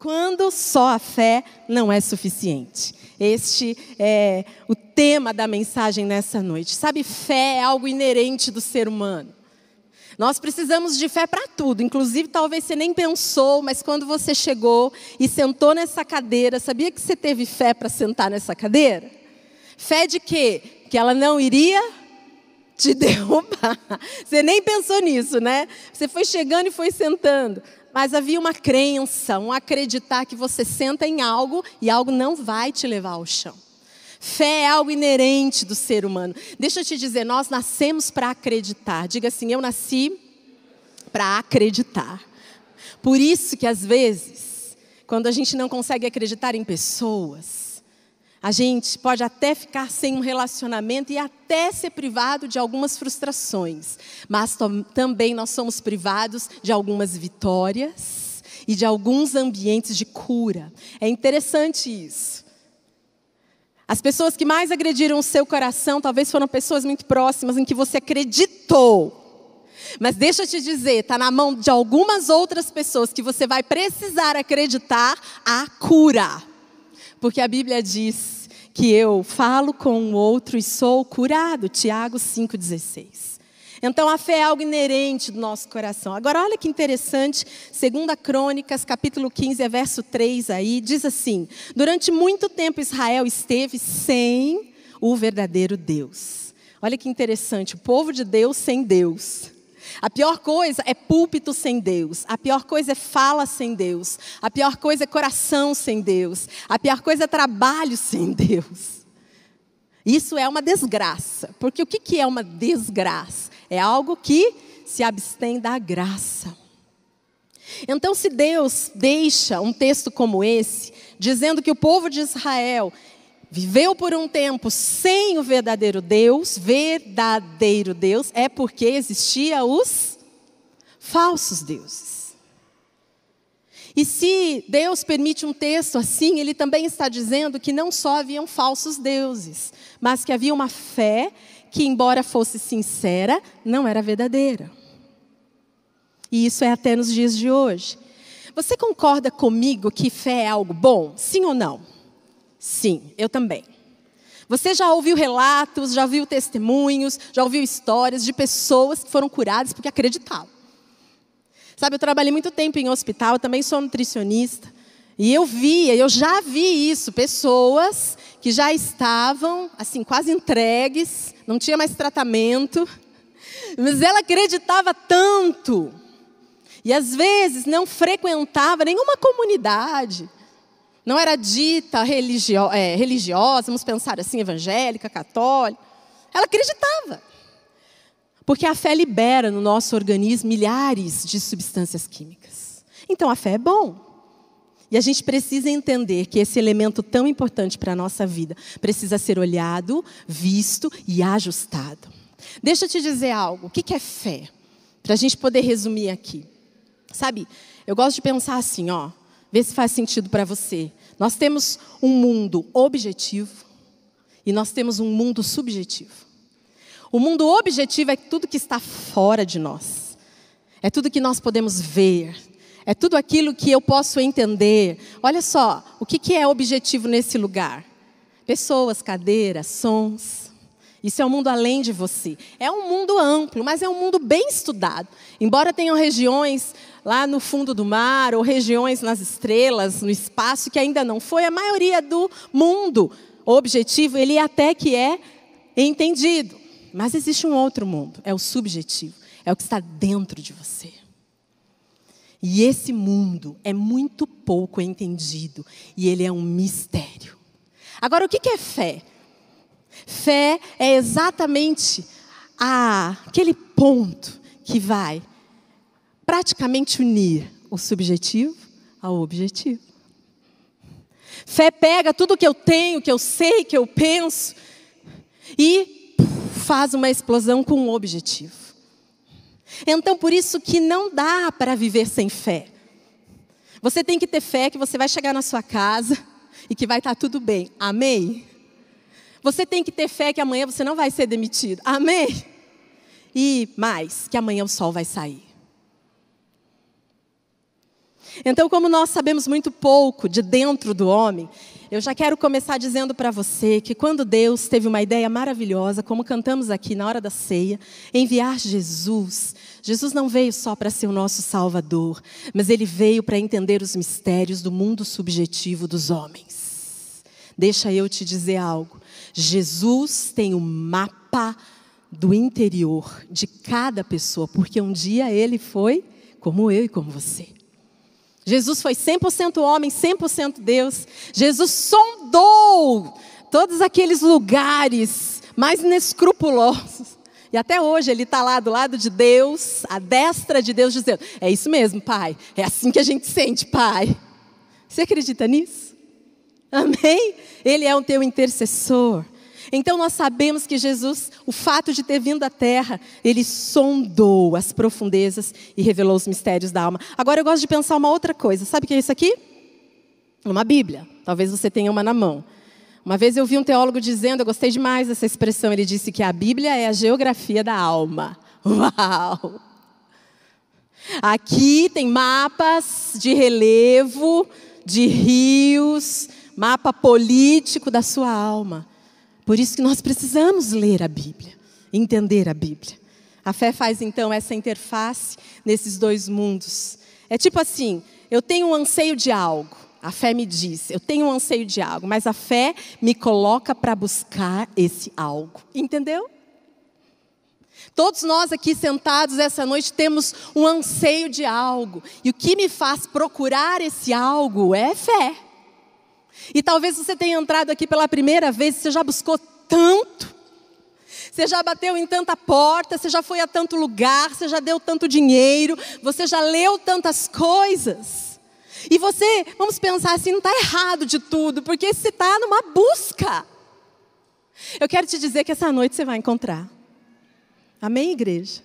Quando só a fé não é suficiente. Este é o tema da mensagem nessa noite. Sabe, fé é algo inerente do ser humano. Nós precisamos de fé para tudo, inclusive talvez você nem pensou, mas quando você chegou e sentou nessa cadeira, sabia que você teve fé para sentar nessa cadeira? Fé de quê? Que ela não iria te derrubar. Você nem pensou nisso, né? Você foi chegando e foi sentando. Mas havia uma crença, um acreditar que você senta em algo e algo não vai te levar ao chão. Fé é algo inerente do ser humano. Deixa eu te dizer, nós nascemos para acreditar. Diga assim: eu nasci para acreditar. Por isso que às vezes, quando a gente não consegue acreditar em pessoas, a gente pode até ficar sem um relacionamento e até ser privado de algumas frustrações, mas também nós somos privados de algumas vitórias e de alguns ambientes de cura. É interessante isso. As pessoas que mais agrediram o seu coração talvez foram pessoas muito próximas em que você acreditou. Mas deixa eu te dizer, está na mão de algumas outras pessoas que você vai precisar acreditar a cura. Porque a Bíblia diz que eu falo com o outro e sou curado. Tiago 5,16. Então a fé é algo inerente do nosso coração. Agora olha que interessante, segunda Crônicas, capítulo 15, é verso 3 aí, diz assim: Durante muito tempo Israel esteve sem o verdadeiro Deus. Olha que interessante, o povo de Deus sem Deus. A pior coisa é púlpito sem Deus. A pior coisa é fala sem Deus. A pior coisa é coração sem Deus. A pior coisa é trabalho sem Deus. Isso é uma desgraça. Porque o que é uma desgraça? É algo que se abstém da graça. Então, se Deus deixa um texto como esse, dizendo que o povo de Israel viveu por um tempo sem o verdadeiro Deus, verdadeiro Deus, é porque existia os falsos deuses. E se Deus permite um texto assim, ele também está dizendo que não só haviam falsos deuses, mas que havia uma fé que, embora fosse sincera, não era verdadeira. E isso é até nos dias de hoje. Você concorda comigo que fé é algo bom? Sim ou não? Sim, eu também. Você já ouviu relatos, já viu testemunhos, já ouviu histórias de pessoas que foram curadas porque acreditavam. Sabe, eu trabalhei muito tempo em hospital, eu também sou nutricionista, e eu via, eu já vi isso, pessoas que já estavam assim quase entregues, não tinha mais tratamento, mas ela acreditava tanto. E às vezes não frequentava nenhuma comunidade, não era dita religio, é, religiosa, vamos pensar assim, evangélica, católica. Ela acreditava. Porque a fé libera no nosso organismo milhares de substâncias químicas. Então a fé é bom. E a gente precisa entender que esse elemento tão importante para a nossa vida precisa ser olhado, visto e ajustado. Deixa eu te dizer algo. O que é fé? Para a gente poder resumir aqui. Sabe, eu gosto de pensar assim, ó. Vê se faz sentido para você. Nós temos um mundo objetivo e nós temos um mundo subjetivo. O mundo objetivo é tudo que está fora de nós. É tudo que nós podemos ver. É tudo aquilo que eu posso entender. Olha só, o que é objetivo nesse lugar? Pessoas, cadeiras, sons. Isso é um mundo além de você. É um mundo amplo, mas é um mundo bem estudado. Embora tenham regiões lá no fundo do mar ou regiões nas estrelas, no espaço que ainda não foi, a maioria do mundo objetivo, ele até que é entendido. Mas existe um outro mundo, é o subjetivo, é o que está dentro de você. E esse mundo é muito pouco entendido e ele é um mistério. Agora, o que é fé? Fé é exatamente aquele ponto que vai praticamente unir o subjetivo ao objetivo. Fé pega tudo que eu tenho, que eu sei, que eu penso e faz uma explosão com um objetivo. Então, por isso que não dá para viver sem fé. Você tem que ter fé que você vai chegar na sua casa e que vai estar tá tudo bem. Amém? Você tem que ter fé que amanhã você não vai ser demitido. Amém? E mais, que amanhã o sol vai sair. Então, como nós sabemos muito pouco de dentro do homem, eu já quero começar dizendo para você que quando Deus teve uma ideia maravilhosa, como cantamos aqui na hora da ceia, enviar Jesus, Jesus não veio só para ser o nosso Salvador, mas ele veio para entender os mistérios do mundo subjetivo dos homens. Deixa eu te dizer algo. Jesus tem o um mapa do interior de cada pessoa, porque um dia ele foi como eu e como você. Jesus foi 100% homem, 100% Deus. Jesus sondou todos aqueles lugares mais inescrupulosos. E até hoje ele está lá do lado de Deus, a destra de Deus, dizendo: É isso mesmo, Pai. É assim que a gente sente, Pai. Você acredita nisso? Amém? Ele é o teu intercessor. Então nós sabemos que Jesus, o fato de ter vindo à terra, ele sondou as profundezas e revelou os mistérios da alma. Agora eu gosto de pensar uma outra coisa. Sabe o que é isso aqui? Uma Bíblia. Talvez você tenha uma na mão. Uma vez eu vi um teólogo dizendo, eu gostei demais dessa expressão, ele disse que a Bíblia é a geografia da alma. Uau! Aqui tem mapas de relevo, de rios, mapa político da sua alma. Por isso que nós precisamos ler a Bíblia, entender a Bíblia. A fé faz então essa interface nesses dois mundos. É tipo assim: eu tenho um anseio de algo, a fé me diz, eu tenho um anseio de algo, mas a fé me coloca para buscar esse algo. Entendeu? Todos nós aqui sentados essa noite temos um anseio de algo, e o que me faz procurar esse algo é fé. E talvez você tenha entrado aqui pela primeira vez, você já buscou tanto. Você já bateu em tanta porta, você já foi a tanto lugar, você já deu tanto dinheiro, você já leu tantas coisas. E você, vamos pensar assim, não está errado de tudo, porque você está numa busca. Eu quero te dizer que essa noite você vai encontrar. Amém, igreja?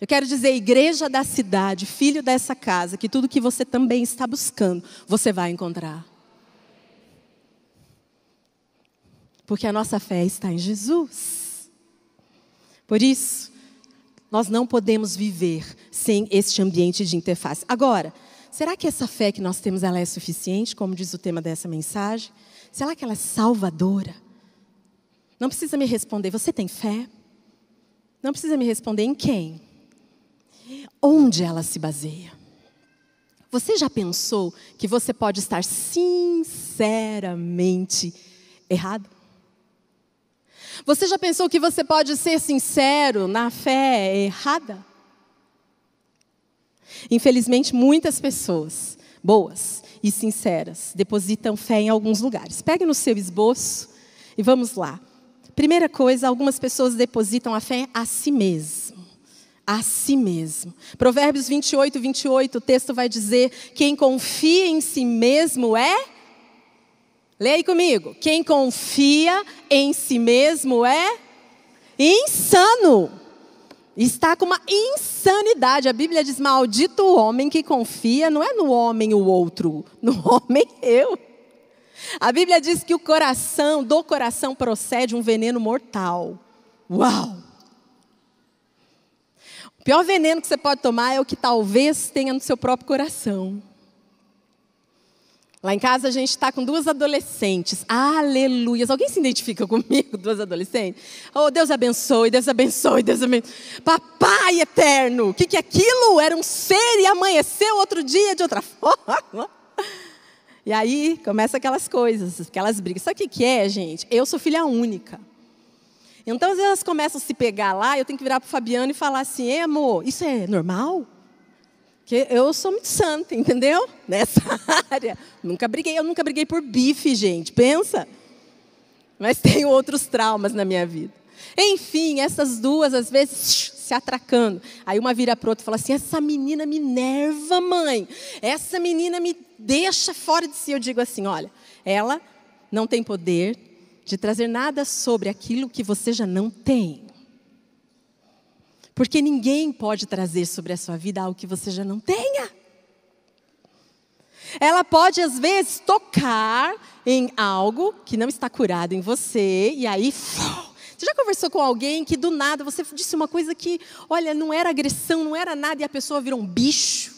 Eu quero dizer, igreja da cidade, filho dessa casa, que tudo que você também está buscando, você vai encontrar. porque a nossa fé está em Jesus. Por isso, nós não podemos viver sem este ambiente de interface. Agora, será que essa fé que nós temos ela é suficiente, como diz o tema dessa mensagem? Será que ela é salvadora? Não precisa me responder, você tem fé? Não precisa me responder em quem? Onde ela se baseia? Você já pensou que você pode estar sinceramente errado? Você já pensou que você pode ser sincero na fé errada? Infelizmente, muitas pessoas boas e sinceras depositam fé em alguns lugares. Pegue no seu esboço e vamos lá. Primeira coisa, algumas pessoas depositam a fé a si mesmo. A si mesmo. Provérbios 28, 28, o texto vai dizer: quem confia em si mesmo é Leia comigo. Quem confia em si mesmo é insano. Está com uma insanidade. A Bíblia diz: maldito o homem que confia, não é no homem o outro, no homem eu. A Bíblia diz que o coração, do coração procede um veneno mortal. Uau! O pior veneno que você pode tomar é o que talvez tenha no seu próprio coração. Lá em casa a gente está com duas adolescentes. Aleluia. Alguém se identifica comigo, duas adolescentes? Oh, Deus abençoe, Deus abençoe, Deus abençoe. Papai eterno, o que, que é aquilo? Era um ser e amanheceu outro dia de outra forma. E aí começa aquelas coisas, aquelas brigas. Sabe o que, que é, gente? Eu sou filha única. Então, às vezes elas começam a se pegar lá, eu tenho que virar para o Fabiano e falar assim: Ei, amor, isso é normal? Porque eu sou muito santa, entendeu? Nessa área. Nunca briguei, eu nunca briguei por bife, gente. Pensa. Mas tenho outros traumas na minha vida. Enfim, essas duas, às vezes, se atracando. Aí uma vira para outra e fala assim: Essa menina me nerva, mãe. Essa menina me deixa fora de si. Eu digo assim: Olha, ela não tem poder de trazer nada sobre aquilo que você já não tem. Porque ninguém pode trazer sobre a sua vida algo que você já não tenha. Ela pode, às vezes, tocar em algo que não está curado em você, e aí. Você já conversou com alguém que do nada você disse uma coisa que, olha, não era agressão, não era nada, e a pessoa virou um bicho?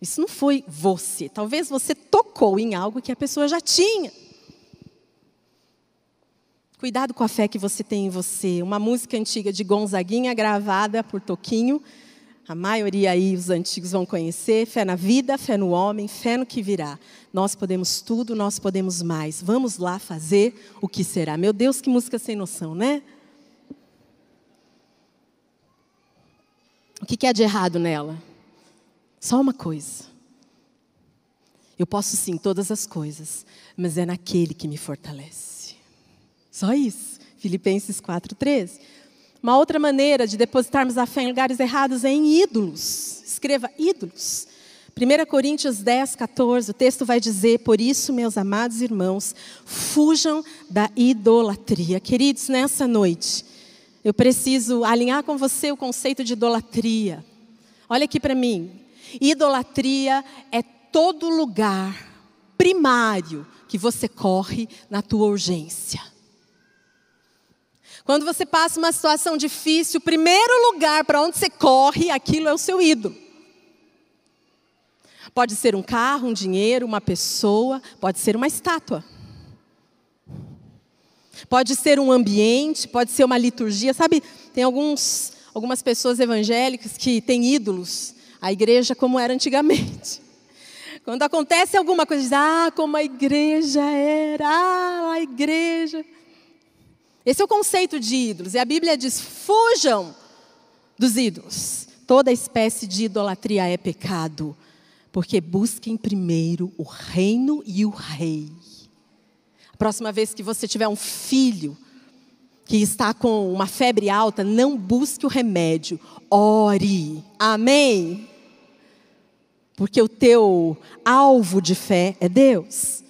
Isso não foi você. Talvez você tocou em algo que a pessoa já tinha. Cuidado com a fé que você tem em você. Uma música antiga de Gonzaguinha, gravada por Toquinho. A maioria aí, os antigos vão conhecer. Fé na vida, fé no homem, fé no que virá. Nós podemos tudo, nós podemos mais. Vamos lá fazer o que será. Meu Deus, que música sem noção, né? O que há é de errado nela? Só uma coisa. Eu posso sim todas as coisas, mas é naquele que me fortalece. Só isso. Filipenses 4,13. Uma outra maneira de depositarmos a fé em lugares errados é em ídolos. Escreva ídolos. 1 Coríntios 10, 14, o texto vai dizer: Por isso, meus amados irmãos, fujam da idolatria. Queridos, nessa noite, eu preciso alinhar com você o conceito de idolatria. Olha aqui para mim. Idolatria é todo lugar primário que você corre na tua urgência. Quando você passa uma situação difícil, o primeiro lugar para onde você corre, aquilo é o seu ídolo. Pode ser um carro, um dinheiro, uma pessoa, pode ser uma estátua. Pode ser um ambiente, pode ser uma liturgia. Sabe, tem alguns, algumas pessoas evangélicas que têm ídolos. A igreja como era antigamente. Quando acontece alguma coisa, diz, ah, como a igreja era, ah, a igreja. Esse é o conceito de ídolos. E a Bíblia diz: fujam dos ídolos. Toda espécie de idolatria é pecado, porque busquem primeiro o reino e o rei. A próxima vez que você tiver um filho que está com uma febre alta, não busque o remédio, ore. Amém? Porque o teu alvo de fé é Deus.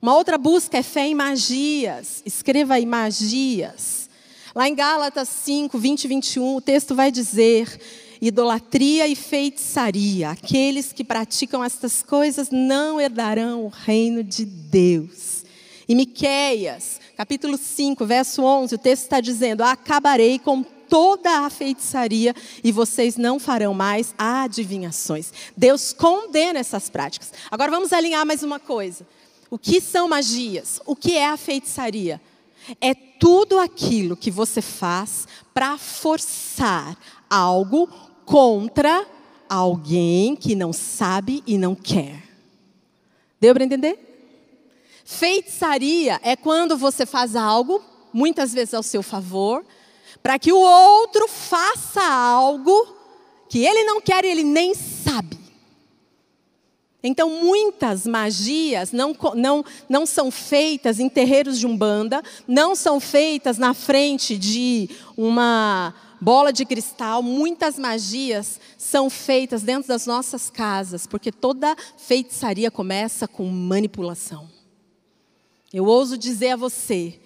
Uma outra busca é fé em magias. Escreva aí magias. Lá em Gálatas 5, 20 e 21, o texto vai dizer: idolatria e feitiçaria. Aqueles que praticam estas coisas não herdarão o reino de Deus. E Miqueias, capítulo 5, verso 11, o texto está dizendo: Acabarei com toda a feitiçaria e vocês não farão mais adivinhações. Deus condena essas práticas. Agora vamos alinhar mais uma coisa. O que são magias? O que é a feitiçaria? É tudo aquilo que você faz para forçar algo contra alguém que não sabe e não quer. Deu para entender? Feitiçaria é quando você faz algo, muitas vezes ao seu favor, para que o outro faça algo que ele não quer e ele nem sabe. Então, muitas magias não, não, não são feitas em terreiros de umbanda, não são feitas na frente de uma bola de cristal, muitas magias são feitas dentro das nossas casas, porque toda feitiçaria começa com manipulação. Eu ouso dizer a você,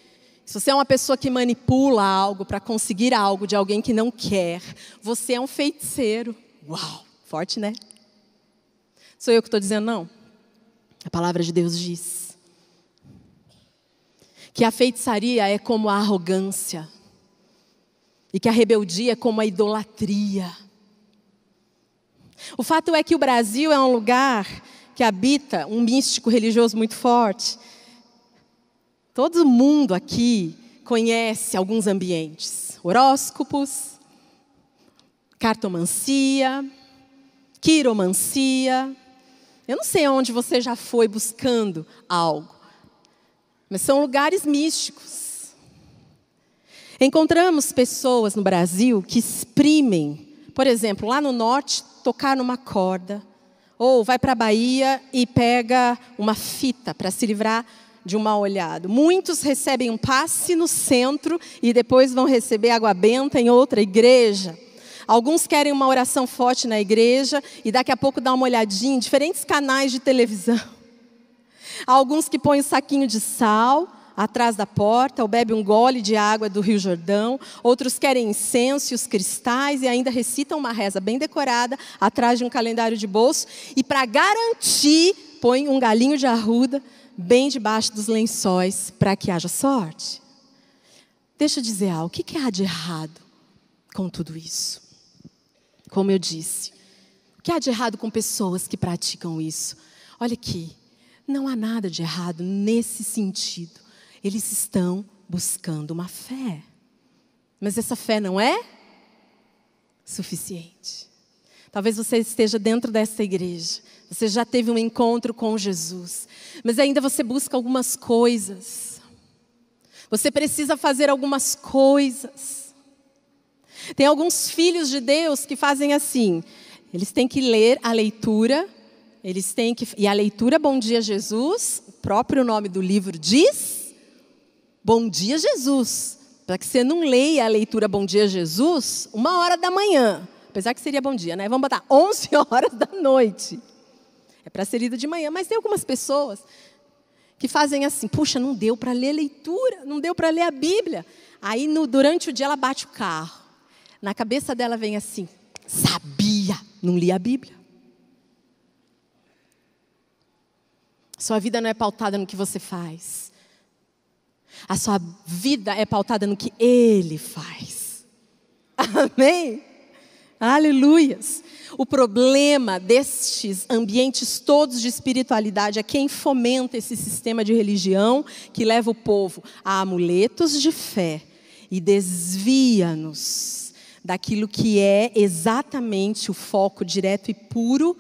se você é uma pessoa que manipula algo para conseguir algo de alguém que não quer, você é um feiticeiro. Uau, forte, né? Sou eu que estou dizendo não? A palavra de Deus diz que a feitiçaria é como a arrogância e que a rebeldia é como a idolatria. O fato é que o Brasil é um lugar que habita um místico religioso muito forte. Todo mundo aqui conhece alguns ambientes: horóscopos, cartomancia, quiromancia, eu não sei onde você já foi buscando algo, mas são lugares místicos. Encontramos pessoas no Brasil que exprimem, por exemplo, lá no norte, tocar numa corda, ou vai para a Bahia e pega uma fita para se livrar de um mal olhado. Muitos recebem um passe no centro e depois vão receber água benta em outra igreja. Alguns querem uma oração forte na igreja e daqui a pouco dá uma olhadinha em diferentes canais de televisão. Há alguns que põem um saquinho de sal atrás da porta ou bebem um gole de água do Rio Jordão. Outros querem incenso e os cristais e ainda recitam uma reza bem decorada atrás de um calendário de bolso. E para garantir, põem um galinho de arruda bem debaixo dos lençóis para que haja sorte. Deixa eu dizer algo: o que há de errado com tudo isso? como eu disse. O que há de errado com pessoas que praticam isso? Olha aqui, não há nada de errado nesse sentido. Eles estão buscando uma fé. Mas essa fé não é suficiente. Talvez você esteja dentro dessa igreja, você já teve um encontro com Jesus, mas ainda você busca algumas coisas. Você precisa fazer algumas coisas. Tem alguns filhos de Deus que fazem assim. Eles têm que ler a leitura, eles têm que e a leitura Bom Dia Jesus, o próprio nome do livro diz Bom Dia Jesus, para que você não leia a leitura Bom Dia Jesus uma hora da manhã, apesar que seria bom dia, né? Vamos botar 11 horas da noite. É para ser lida de manhã, mas tem algumas pessoas que fazem assim: puxa, não deu para ler leitura, não deu para ler a Bíblia. Aí no, durante o dia ela bate o carro na cabeça dela vem assim: sabia, não li a Bíblia. Sua vida não é pautada no que você faz. A sua vida é pautada no que Ele faz. Amém? Aleluias. O problema destes ambientes todos de espiritualidade é quem fomenta esse sistema de religião que leva o povo a amuletos de fé e desvia-nos daquilo que é exatamente o foco direto e puro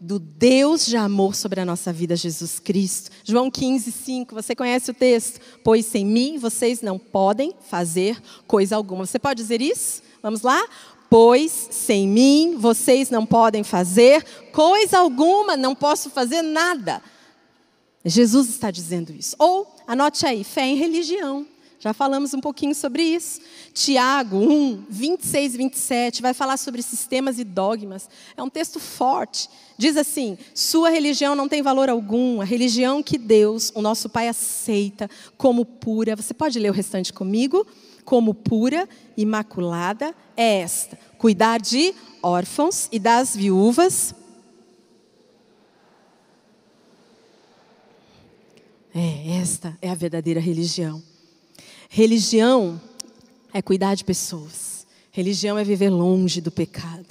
do Deus de amor sobre a nossa vida, Jesus Cristo. João 15, 5, você conhece o texto? Pois sem mim vocês não podem fazer coisa alguma. Você pode dizer isso? Vamos lá? Pois sem mim vocês não podem fazer coisa alguma, não posso fazer nada. Jesus está dizendo isso. Ou, anote aí, fé em religião. Já falamos um pouquinho sobre isso. Tiago 1, 26 e 27 vai falar sobre sistemas e dogmas. É um texto forte. Diz assim: Sua religião não tem valor algum, a religião que Deus, o nosso Pai, aceita como pura. Você pode ler o restante comigo? Como pura, imaculada, é esta: cuidar de órfãos e das viúvas. É, esta é a verdadeira religião. Religião é cuidar de pessoas. Religião é viver longe do pecado.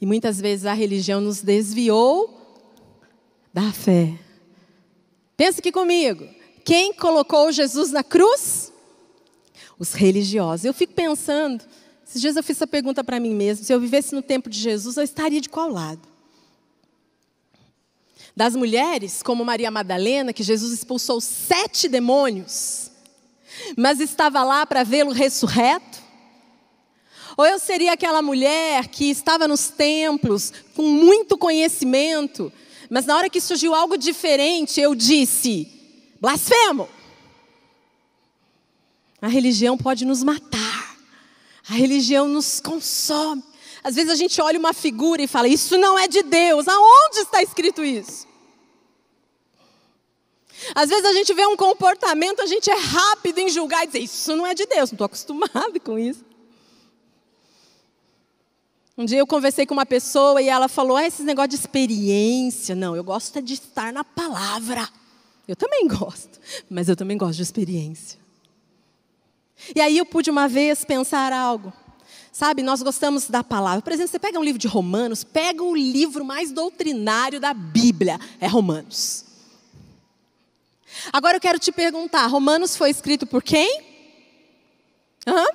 E muitas vezes a religião nos desviou da fé. Pensa aqui comigo. Quem colocou Jesus na cruz? Os religiosos. Eu fico pensando. Esses dias eu fiz essa pergunta para mim mesmo. Se eu vivesse no tempo de Jesus, eu estaria de qual lado? Das mulheres, como Maria Madalena, que Jesus expulsou sete demônios mas estava lá para vê-lo ressurreto? Ou eu seria aquela mulher que estava nos templos com muito conhecimento, mas na hora que surgiu algo diferente, eu disse: blasfemo! A religião pode nos matar, a religião nos consome. Às vezes a gente olha uma figura e fala: Isso não é de Deus, aonde está escrito isso? Às vezes a gente vê um comportamento, a gente é rápido em julgar e dizer: Isso não é de Deus, não estou acostumado com isso. Um dia eu conversei com uma pessoa e ela falou: ah, Esses negócio de experiência. Não, eu gosto é de estar na palavra. Eu também gosto, mas eu também gosto de experiência. E aí eu pude uma vez pensar algo. Sabe, nós gostamos da palavra. Por exemplo, você pega um livro de Romanos, pega o livro mais doutrinário da Bíblia, é Romanos. Agora eu quero te perguntar: Romanos foi escrito por quem? Hã?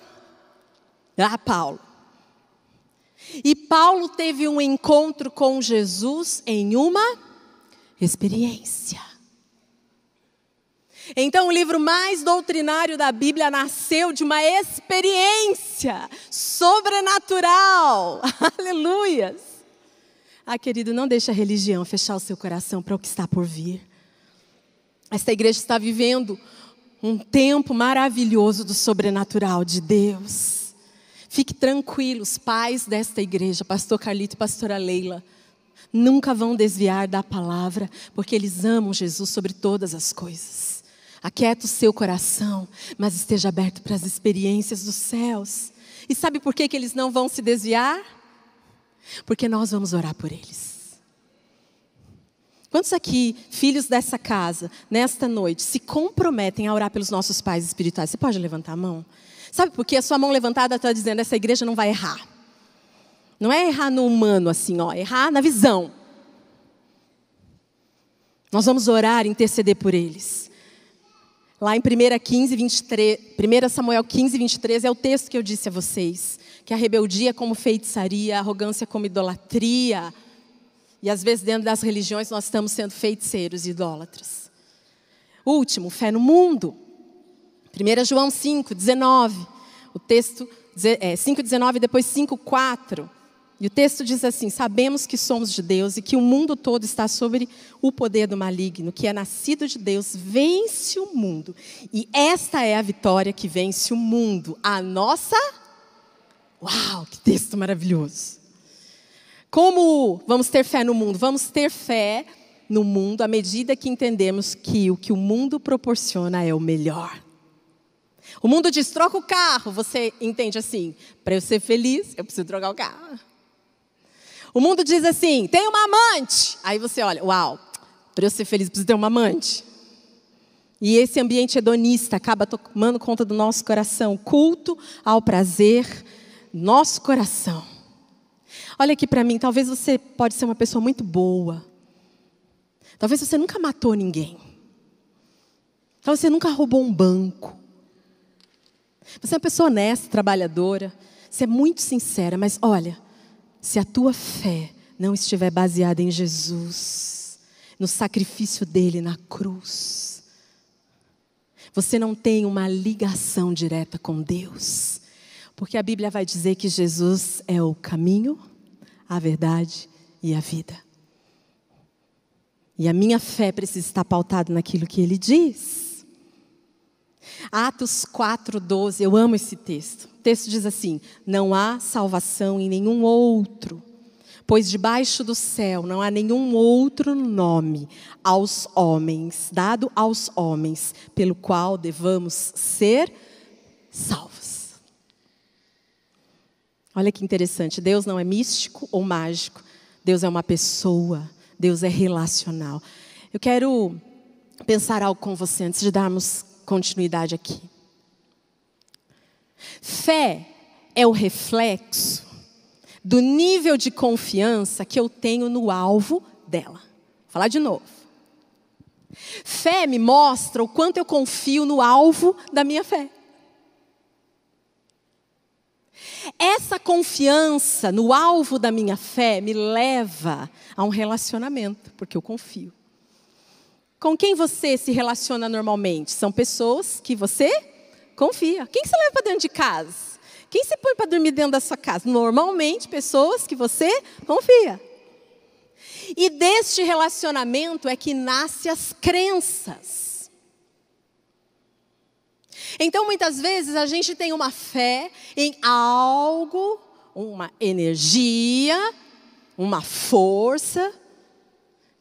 Ah, Paulo. E Paulo teve um encontro com Jesus em uma experiência. Então, o livro mais doutrinário da Bíblia nasceu de uma experiência sobrenatural. Aleluias! Ah, querido, não deixe a religião fechar o seu coração para o que está por vir. Esta igreja está vivendo um tempo maravilhoso do sobrenatural de Deus. Fique tranquilo, os pais desta igreja, pastor Carlito e pastora Leila, nunca vão desviar da palavra, porque eles amam Jesus sobre todas as coisas. Aquieta o seu coração, mas esteja aberto para as experiências dos céus. E sabe por que, que eles não vão se desviar? Porque nós vamos orar por eles. Quantos aqui, filhos dessa casa, nesta noite, se comprometem a orar pelos nossos pais espirituais? Você pode levantar a mão? Sabe por quê? A sua mão levantada está dizendo: essa igreja não vai errar. Não é errar no humano assim, ó, errar na visão. Nós vamos orar e interceder por eles. Lá em 1, 15, 23, 1 Samuel 15, 23 é o texto que eu disse a vocês: que a rebeldia é como feitiçaria, a arrogância como idolatria. E às vezes, dentro das religiões, nós estamos sendo feiticeiros e idólatras. Último, fé no mundo. 1 João 5, 19. O texto é, 5, 19 e depois 5, 4. E o texto diz assim: Sabemos que somos de Deus e que o mundo todo está sobre o poder do maligno, que é nascido de Deus, vence o mundo. E esta é a vitória que vence o mundo, a nossa. Uau, que texto maravilhoso! Como vamos ter fé no mundo? Vamos ter fé no mundo à medida que entendemos que o que o mundo proporciona é o melhor. O mundo diz: troca o carro. Você entende assim: para eu ser feliz, eu preciso trocar o carro. O mundo diz assim: tem uma amante. Aí você olha: uau, para eu ser feliz, preciso ter uma amante. E esse ambiente hedonista acaba tomando conta do nosso coração, culto ao prazer, nosso coração. Olha aqui para mim, talvez você pode ser uma pessoa muito boa. Talvez você nunca matou ninguém. Talvez você nunca roubou um banco. Você é uma pessoa honesta, trabalhadora, você é muito sincera, mas olha, se a tua fé não estiver baseada em Jesus, no sacrifício dele na cruz, você não tem uma ligação direta com Deus. Porque a Bíblia vai dizer que Jesus é o caminho, a verdade e a vida. E a minha fé precisa estar pautada naquilo que ele diz. Atos 4:12, eu amo esse texto. O texto diz assim: Não há salvação em nenhum outro, pois debaixo do céu não há nenhum outro nome aos homens, dado aos homens, pelo qual devamos ser salvos. Olha que interessante, Deus não é místico ou mágico, Deus é uma pessoa, Deus é relacional. Eu quero pensar algo com você antes de darmos continuidade aqui. Fé é o reflexo do nível de confiança que eu tenho no alvo dela. Vou falar de novo. Fé me mostra o quanto eu confio no alvo da minha fé. Essa confiança no alvo da minha fé me leva a um relacionamento, porque eu confio. Com quem você se relaciona normalmente? São pessoas que você confia. Quem você leva para dentro de casa? Quem você põe para dormir dentro da sua casa? Normalmente, pessoas que você confia. E deste relacionamento é que nascem as crenças. Então, muitas vezes, a gente tem uma fé em algo, uma energia, uma força,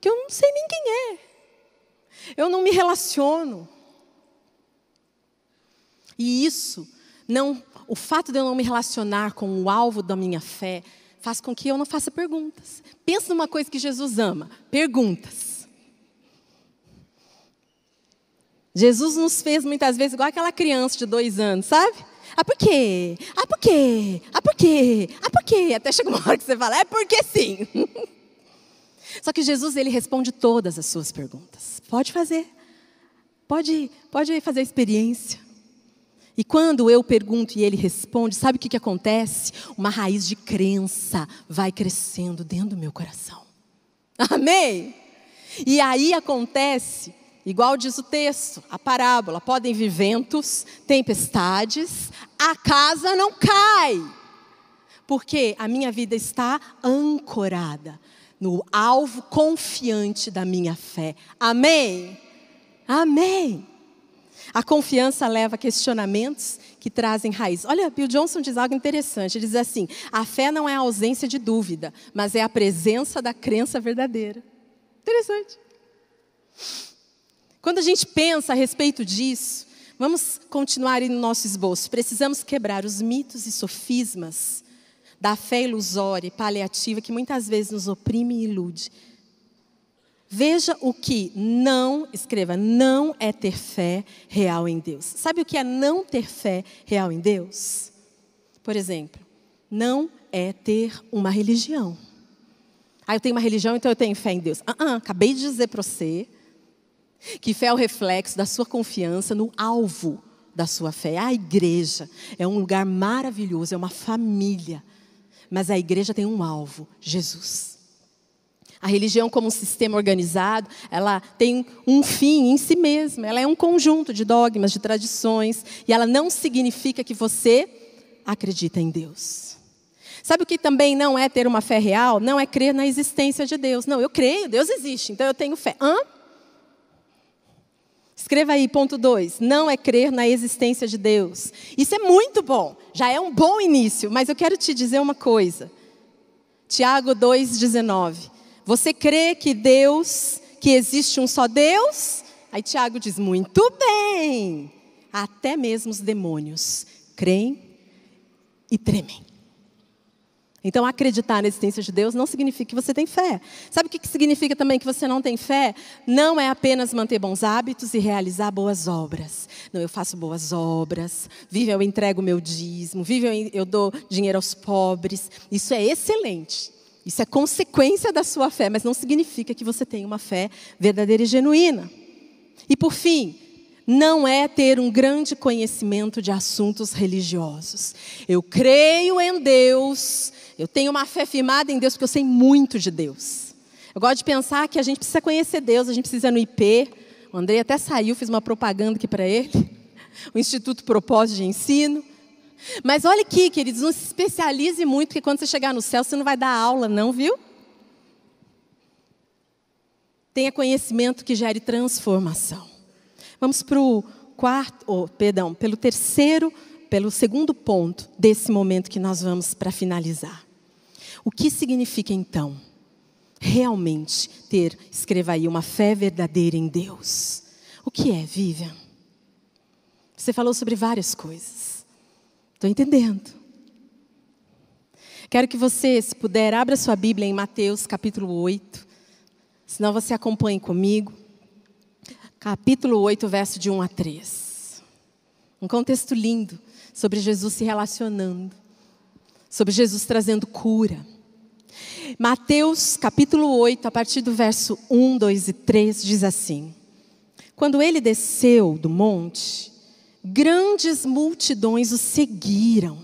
que eu não sei nem quem é. Eu não me relaciono. E isso, não, o fato de eu não me relacionar com o alvo da minha fé, faz com que eu não faça perguntas. Pensa numa coisa que Jesus ama: perguntas. Jesus nos fez muitas vezes igual aquela criança de dois anos, sabe? Ah, por quê? Ah, por quê? Ah, por quê? Ah, por quê? Até chega uma hora que você fala, é porque sim. Só que Jesus, ele responde todas as suas perguntas. Pode fazer. Pode, pode fazer a experiência. E quando eu pergunto e ele responde, sabe o que, que acontece? Uma raiz de crença vai crescendo dentro do meu coração. Amém? E aí acontece Igual diz o texto, a parábola: podem vir ventos, tempestades, a casa não cai, porque a minha vida está ancorada no alvo confiante da minha fé. Amém? Amém. A confiança leva a questionamentos que trazem raiz. Olha, Bill Johnson diz algo interessante. Ele diz assim: a fé não é a ausência de dúvida, mas é a presença da crença verdadeira. Interessante. Quando a gente pensa a respeito disso, vamos continuar no nosso esboço. Precisamos quebrar os mitos e sofismas da fé ilusória e paliativa que muitas vezes nos oprime e ilude. Veja o que não, escreva, não é ter fé real em Deus. Sabe o que é não ter fé real em Deus? Por exemplo, não é ter uma religião. Ah, eu tenho uma religião, então eu tenho fé em Deus. Ah, uh -uh, acabei de dizer para você que fé é o reflexo da sua confiança no alvo da sua fé. A igreja é um lugar maravilhoso, é uma família. Mas a igreja tem um alvo: Jesus. A religião, como um sistema organizado, ela tem um fim em si mesma. Ela é um conjunto de dogmas, de tradições. E ela não significa que você acredita em Deus. Sabe o que também não é ter uma fé real? Não é crer na existência de Deus. Não, eu creio, Deus existe, então eu tenho fé. Hã? Escreva aí, ponto 2. Não é crer na existência de Deus. Isso é muito bom, já é um bom início, mas eu quero te dizer uma coisa. Tiago 2,19. Você crê que Deus, que existe um só Deus? Aí Tiago diz: muito bem. Até mesmo os demônios creem e tremem. Então, acreditar na existência de Deus não significa que você tem fé. Sabe o que significa também que você não tem fé? Não é apenas manter bons hábitos e realizar boas obras. Não, eu faço boas obras, vive eu entrego meu dízimo, vive eu, eu dou dinheiro aos pobres. Isso é excelente. Isso é consequência da sua fé, mas não significa que você tem uma fé verdadeira e genuína. E por fim, não é ter um grande conhecimento de assuntos religiosos. Eu creio em Deus, eu tenho uma fé firmada em Deus, porque eu sei muito de Deus. Eu gosto de pensar que a gente precisa conhecer Deus, a gente precisa no IP. O Andrei até saiu, fiz uma propaganda aqui para ele, o Instituto Propósito de Ensino. Mas olha aqui, queridos, não se especialize muito, porque quando você chegar no céu, você não vai dar aula, não, viu? Tenha conhecimento que gere transformação. Vamos para o quarto, oh, perdão, pelo terceiro, pelo segundo ponto desse momento que nós vamos para finalizar. O que significa então realmente ter, escreva aí, uma fé verdadeira em Deus? O que é, Vivian? Você falou sobre várias coisas. Estou entendendo. Quero que você, se puder, abra sua Bíblia em Mateus capítulo 8. Senão você acompanhe comigo capítulo 8, verso de 1 a 3. Um contexto lindo sobre Jesus se relacionando, sobre Jesus trazendo cura. Mateus, capítulo 8, a partir do verso 1, 2 e 3, diz assim: Quando ele desceu do monte, grandes multidões o seguiram.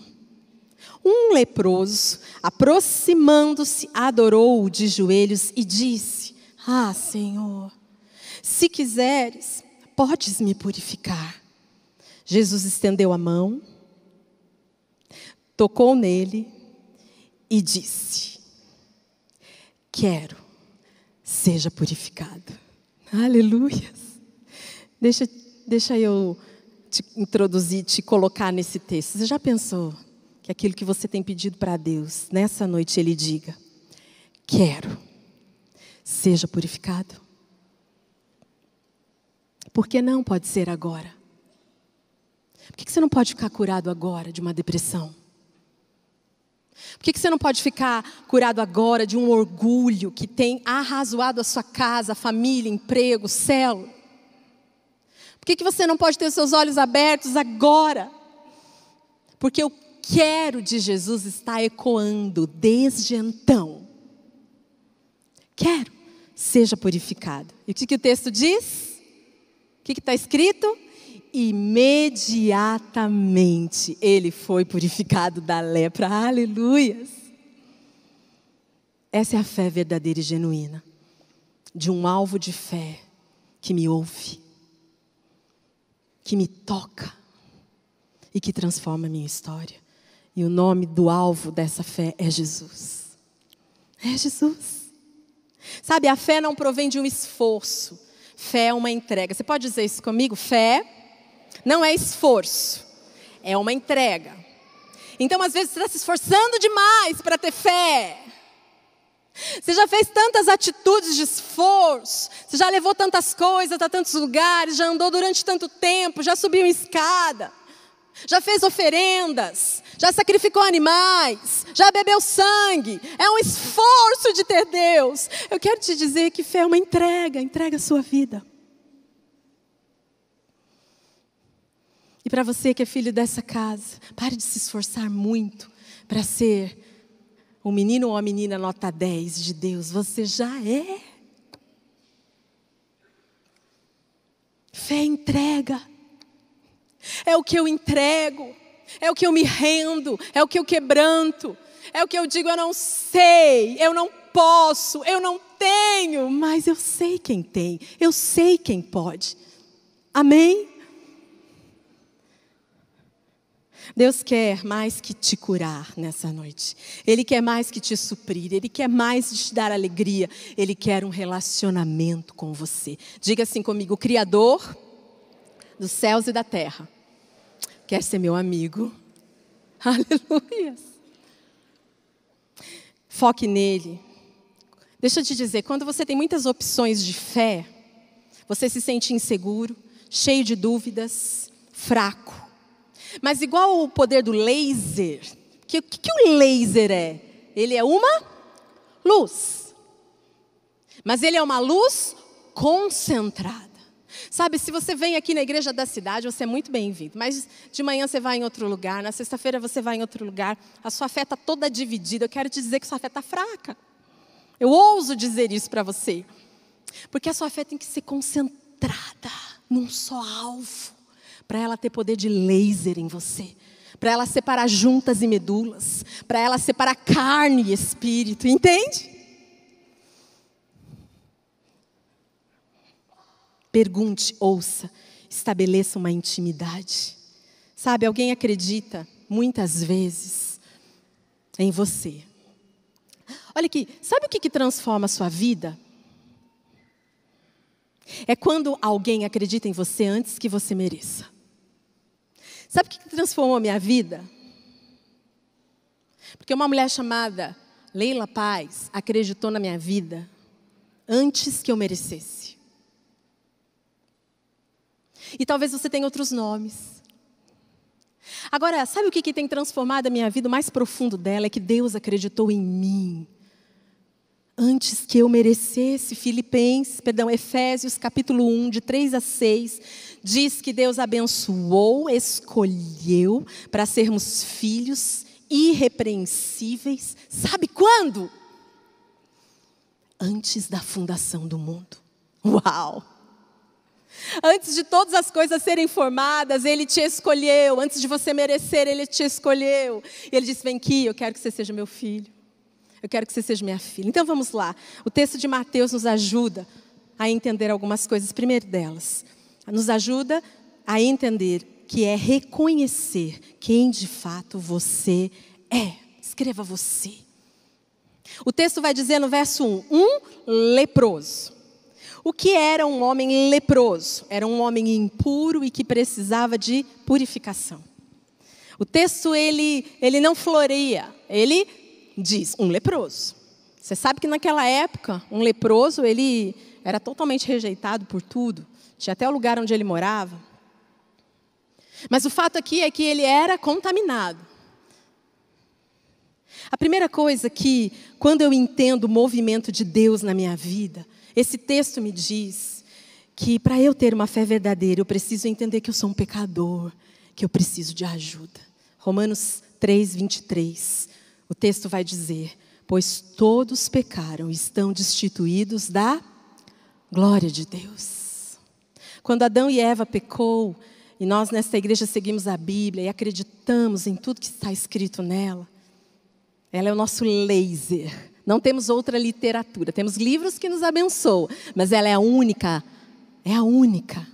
Um leproso, aproximando-se, adorou-o de joelhos e disse: Ah, Senhor, se quiseres, podes me purificar. Jesus estendeu a mão, tocou nele e disse: Quero, seja purificado. Aleluia. Deixa, deixa eu te introduzir, te colocar nesse texto. Você já pensou que aquilo que você tem pedido para Deus, nessa noite Ele diga: Quero, seja purificado? Por que não pode ser agora? Por que você não pode ficar curado agora de uma depressão? Por que você não pode ficar curado agora de um orgulho que tem arrazoado a sua casa, família, emprego, céu? Por que você não pode ter seus olhos abertos agora? Porque o quero de Jesus está ecoando desde então. Quero, seja purificado. E o que o texto diz? O que está escrito? Imediatamente ele foi purificado da lepra. Aleluias! Essa é a fé verdadeira e genuína, de um alvo de fé que me ouve, que me toca e que transforma a minha história. E o nome do alvo dessa fé é Jesus. É Jesus. Sabe, a fé não provém de um esforço Fé é uma entrega. Você pode dizer isso comigo? Fé não é esforço, é uma entrega. Então, às vezes, você está se esforçando demais para ter fé. Você já fez tantas atitudes de esforço, você já levou tantas coisas a tantos lugares, já andou durante tanto tempo, já subiu escada já fez oferendas, já sacrificou animais, já bebeu sangue. É um esforço de ter Deus. Eu quero te dizer que fé é uma entrega, entrega a sua vida. E para você que é filho dessa casa, pare de se esforçar muito para ser um menino ou uma menina nota 10 de Deus. Você já é. Fé entrega é o que eu entrego, é o que eu me rendo, é o que eu quebranto, é o que eu digo, eu não sei, eu não posso, eu não tenho, mas eu sei quem tem, eu sei quem pode. Amém? Deus quer mais que te curar nessa noite. Ele quer mais que te suprir. Ele quer mais te dar alegria. Ele quer um relacionamento com você. Diga assim comigo: Criador dos céus e da terra quer ser meu amigo. Aleluia. Foque nele. Deixa eu te dizer, quando você tem muitas opções de fé, você se sente inseguro, cheio de dúvidas, fraco. Mas igual o poder do laser, o que, que, que o laser é? Ele é uma luz. Mas ele é uma luz concentrada. Sabe, se você vem aqui na igreja da cidade, você é muito bem-vindo. Mas de manhã você vai em outro lugar, na sexta-feira você vai em outro lugar. A sua fé está toda dividida. Eu quero te dizer que sua fé está fraca. Eu ouso dizer isso para você. Porque a sua fé tem que ser concentrada num só alvo. Para ela ter poder de laser em você para ela separar juntas e medulas, para ela separar carne e espírito, entende? Pergunte, ouça, estabeleça uma intimidade. Sabe, alguém acredita muitas vezes em você. Olha aqui, sabe o que, que transforma a sua vida? É quando alguém acredita em você antes que você mereça. Sabe o que, que transformou a minha vida? Porque uma mulher chamada Leila Paz acreditou na minha vida antes que eu merecesse. E talvez você tenha outros nomes. Agora, sabe o que, que tem transformado a minha vida? O mais profundo dela é que Deus acreditou em mim. Antes que eu merecesse, Filipenses, perdão, Efésios capítulo 1, de 3 a 6, diz que Deus abençoou, escolheu para sermos filhos irrepreensíveis. Sabe quando? Antes da fundação do mundo. Uau! Antes de todas as coisas serem formadas, Ele te escolheu. Antes de você merecer, Ele te escolheu. E Ele disse: Vem aqui, eu quero que você seja meu filho. Eu quero que você seja minha filha. Então vamos lá. O texto de Mateus nos ajuda a entender algumas coisas. Primeiro delas, nos ajuda a entender que é reconhecer quem de fato você é. Escreva você. O texto vai dizer no verso 1: um leproso. O que era um homem leproso? Era um homem impuro e que precisava de purificação. O texto ele, ele não floreia, ele diz um leproso. Você sabe que naquela época um leproso ele era totalmente rejeitado por tudo, tinha até o lugar onde ele morava. Mas o fato aqui é que ele era contaminado. A primeira coisa que, quando eu entendo o movimento de Deus na minha vida, esse texto me diz que para eu ter uma fé verdadeira, eu preciso entender que eu sou um pecador, que eu preciso de ajuda. Romanos 3, 23. O texto vai dizer: Pois todos pecaram e estão destituídos da glória de Deus. Quando Adão e Eva pecou, e nós nesta igreja seguimos a Bíblia e acreditamos em tudo que está escrito nela, ela é o nosso laser não temos outra literatura. Temos livros que nos abençoam, mas ela é a única. É a única.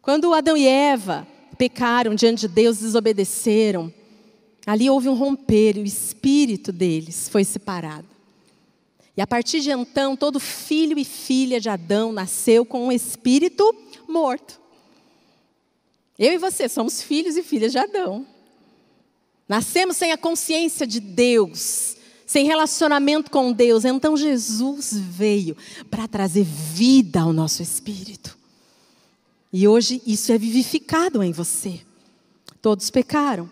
Quando Adão e Eva pecaram diante de Deus, desobedeceram, ali houve um romper e o espírito deles foi separado. E a partir de então, todo filho e filha de Adão nasceu com um espírito morto. Eu e você somos filhos e filhas de Adão. Nascemos sem a consciência de Deus, sem relacionamento com Deus. Então Jesus veio para trazer vida ao nosso espírito. E hoje isso é vivificado em você. Todos pecaram.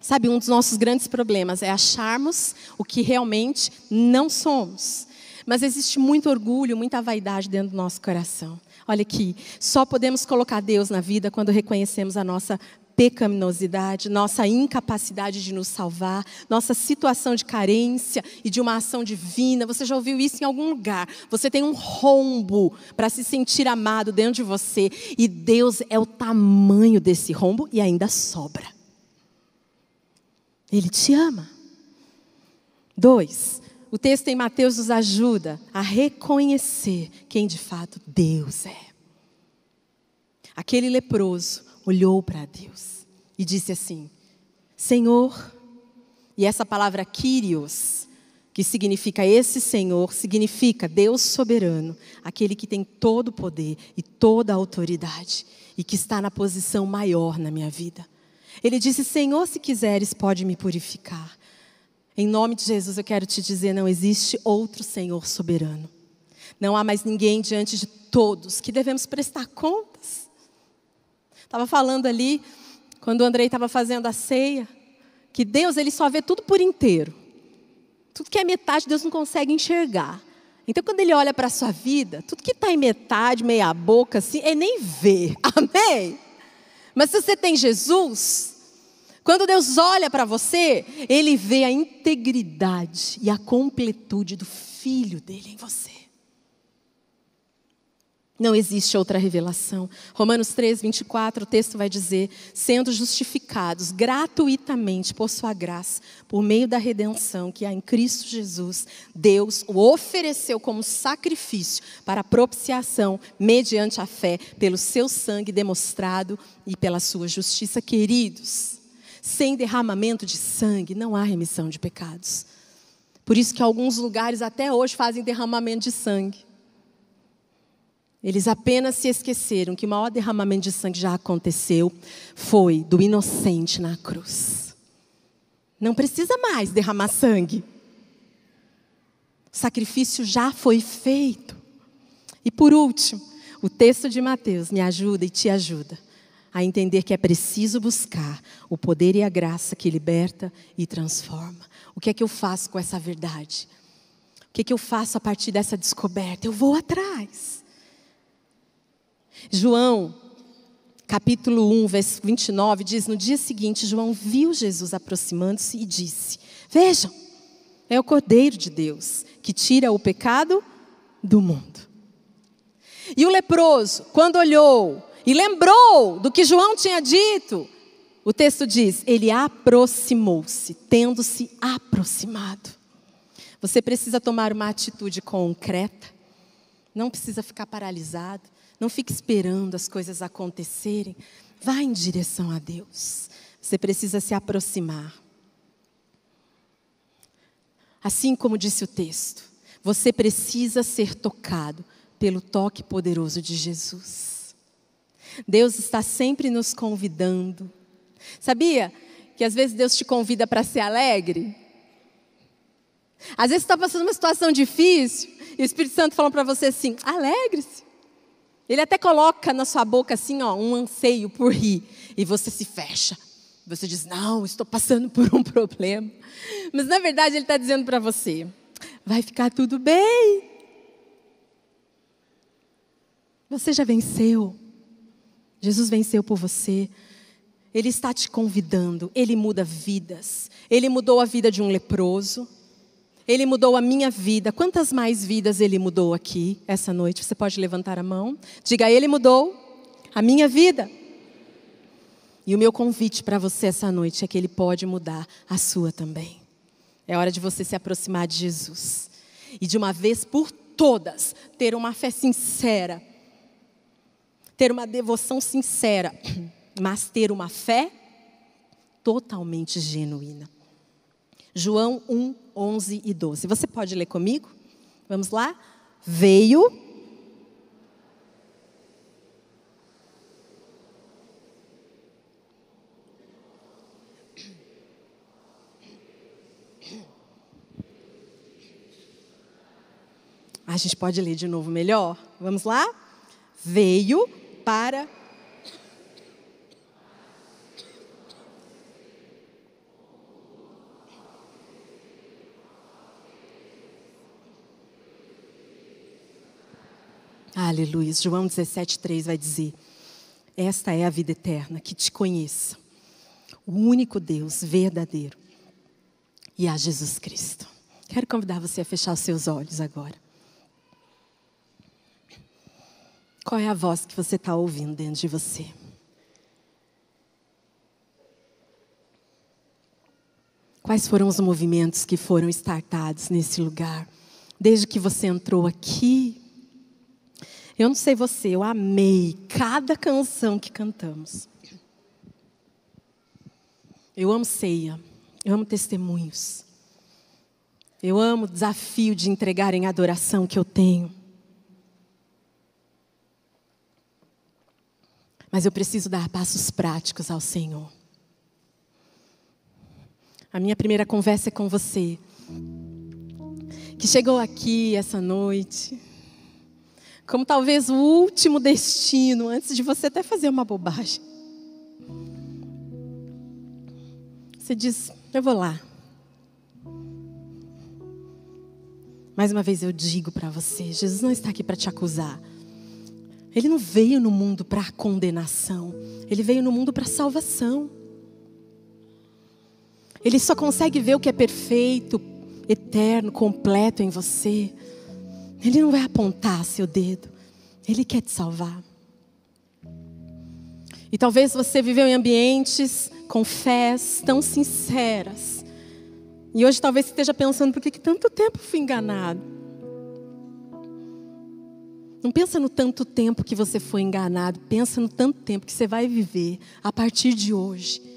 Sabe, um dos nossos grandes problemas é acharmos o que realmente não somos. Mas existe muito orgulho, muita vaidade dentro do nosso coração. Olha aqui, só podemos colocar Deus na vida quando reconhecemos a nossa pecaminosidade, nossa incapacidade de nos salvar, nossa situação de carência e de uma ação divina. Você já ouviu isso em algum lugar? Você tem um rombo para se sentir amado dentro de você e Deus é o tamanho desse rombo e ainda sobra. Ele te ama. Dois, o texto em Mateus nos ajuda a reconhecer quem de fato Deus é. Aquele leproso olhou para Deus e disse assim: Senhor, e essa palavra Kyrios, que significa esse Senhor, significa Deus soberano, aquele que tem todo o poder e toda a autoridade e que está na posição maior na minha vida. Ele disse: Senhor, se quiseres, pode me purificar. Em nome de Jesus, eu quero te dizer: não existe outro Senhor soberano. Não há mais ninguém diante de todos que devemos prestar conta Estava falando ali, quando o Andrei estava fazendo a ceia, que Deus ele só vê tudo por inteiro. Tudo que é metade, Deus não consegue enxergar. Então, quando ele olha para a sua vida, tudo que está em metade, meia boca, assim, ele nem vê. Amém? Mas se você tem Jesus, quando Deus olha para você, ele vê a integridade e a completude do Filho dele em você. Não existe outra revelação. Romanos 3, 24, o texto vai dizer: sendo justificados gratuitamente por sua graça, por meio da redenção que há em Cristo Jesus, Deus o ofereceu como sacrifício para propiciação, mediante a fé, pelo seu sangue demonstrado e pela sua justiça. Queridos, sem derramamento de sangue não há remissão de pecados. Por isso que alguns lugares até hoje fazem derramamento de sangue eles apenas se esqueceram que o maior derramamento de sangue já aconteceu foi do inocente na cruz. Não precisa mais derramar sangue. O sacrifício já foi feito. E por último, o texto de Mateus me ajuda e te ajuda a entender que é preciso buscar o poder e a graça que liberta e transforma. O que é que eu faço com essa verdade? O que é que eu faço a partir dessa descoberta? Eu vou atrás. João, capítulo 1, verso 29, diz: No dia seguinte, João viu Jesus aproximando-se e disse: Vejam, é o Cordeiro de Deus que tira o pecado do mundo. E o leproso, quando olhou e lembrou do que João tinha dito, o texto diz: ele aproximou-se, tendo-se aproximado. Você precisa tomar uma atitude concreta, não precisa ficar paralisado. Não fique esperando as coisas acontecerem. Vá em direção a Deus. Você precisa se aproximar. Assim como disse o texto, você precisa ser tocado pelo toque poderoso de Jesus. Deus está sempre nos convidando. Sabia que às vezes Deus te convida para ser alegre? Às vezes você está passando uma situação difícil e o Espírito Santo fala para você assim: alegre-se. Ele até coloca na sua boca assim, ó, um anseio por rir. E você se fecha. Você diz, não, estou passando por um problema. Mas na verdade ele está dizendo para você, vai ficar tudo bem. Você já venceu. Jesus venceu por você. Ele está te convidando, ele muda vidas. Ele mudou a vida de um leproso. Ele mudou a minha vida. Quantas mais vidas ele mudou aqui essa noite? Você pode levantar a mão. Diga, ele mudou a minha vida. E o meu convite para você essa noite é que ele pode mudar a sua também. É hora de você se aproximar de Jesus. E de uma vez por todas, ter uma fé sincera. Ter uma devoção sincera. Mas ter uma fé totalmente genuína. João 1, 11 e 12. Você pode ler comigo? Vamos lá? Veio. Ah, a gente pode ler de novo melhor? Vamos lá? Veio para Aleluia. João 17,3 vai dizer: Esta é a vida eterna, que te conheça, o único Deus verdadeiro e a Jesus Cristo. Quero convidar você a fechar os seus olhos agora. Qual é a voz que você está ouvindo dentro de você? Quais foram os movimentos que foram startados nesse lugar, desde que você entrou aqui? Eu não sei você, eu amei cada canção que cantamos. Eu amo ceia, eu amo testemunhos. Eu amo o desafio de entregar em adoração que eu tenho. Mas eu preciso dar passos práticos ao Senhor. A minha primeira conversa é com você, que chegou aqui essa noite como talvez o último destino, antes de você até fazer uma bobagem. Você diz: Eu vou lá. Mais uma vez eu digo para você: Jesus não está aqui para te acusar. Ele não veio no mundo para condenação, ele veio no mundo para salvação. Ele só consegue ver o que é perfeito, eterno, completo em você ele não vai apontar seu dedo. Ele quer te salvar. E talvez você viveu em ambientes com fés tão sinceras. E hoje talvez esteja pensando, por que, que tanto tempo fui enganado? Não pensa no tanto tempo que você foi enganado, pensa no tanto tempo que você vai viver a partir de hoje